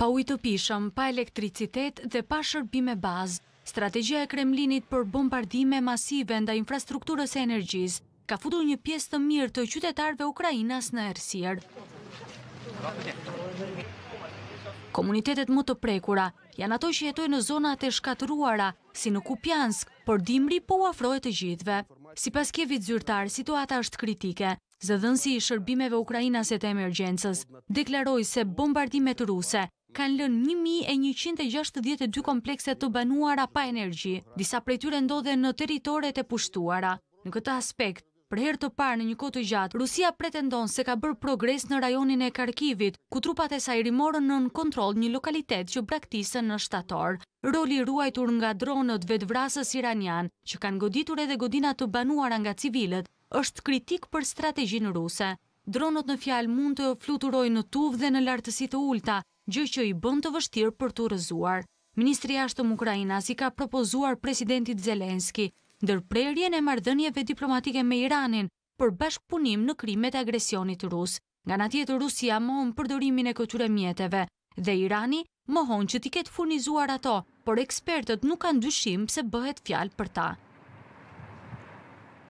pa ujtëpishëm, pa elektricitet dhe pa shërbime bazë. Strategia e Kremlinit për bombardime masive nda infrastrukturës e energjis ka futu një pjesë të mirë të qytetarve Ukrajinas në ersir. Komunitetet më të prekura janë ato që jetoj në zonat e shkatruara, si në Kupjansk, për dimri po uafrojët të gjithve. Si pas kjevit zyrtar, situata është kritike. Zëdhënsi i shërbimeve Ukrajinas e emergjensës deklaroj se bombardimet ruse kanë lënë 1162 komplekse të banuara pa energji, disa prej tyre ndodhe në teritore e pushtuara. Në këtë aspekt, për herë të parë në një kohë të gjatë, Rusia pretendon se ka bërë progres në rajonin e Karkivit, ku trupat e saj rimorën në, në kontrol një lokalitet që braktisën në shtator. Roli ruajtur nga dronët vetvrasës iranian, që kanë goditur edhe godina të banuara nga civilët, është kritik për strategjinë ruse. Dronot në fjal mund të fluturoj në tuv dhe në lartësit të ulta, gjë që i bënd të vështirë për të rëzuar. Ministri ashtëm Ukrajina si ka propozuar presidentit Zelenski, ndërprerjen e mardënjeve diplomatike me Iranin për bashkëpunim në krimet e agresionit rusë. Nga në tjetë Rusia mohon përdorimin e këture mjetëve, dhe Irani mohon që ti ketë furnizuar ato, por ekspertët nuk kanë dyshim pëse bëhet fjalë për ta.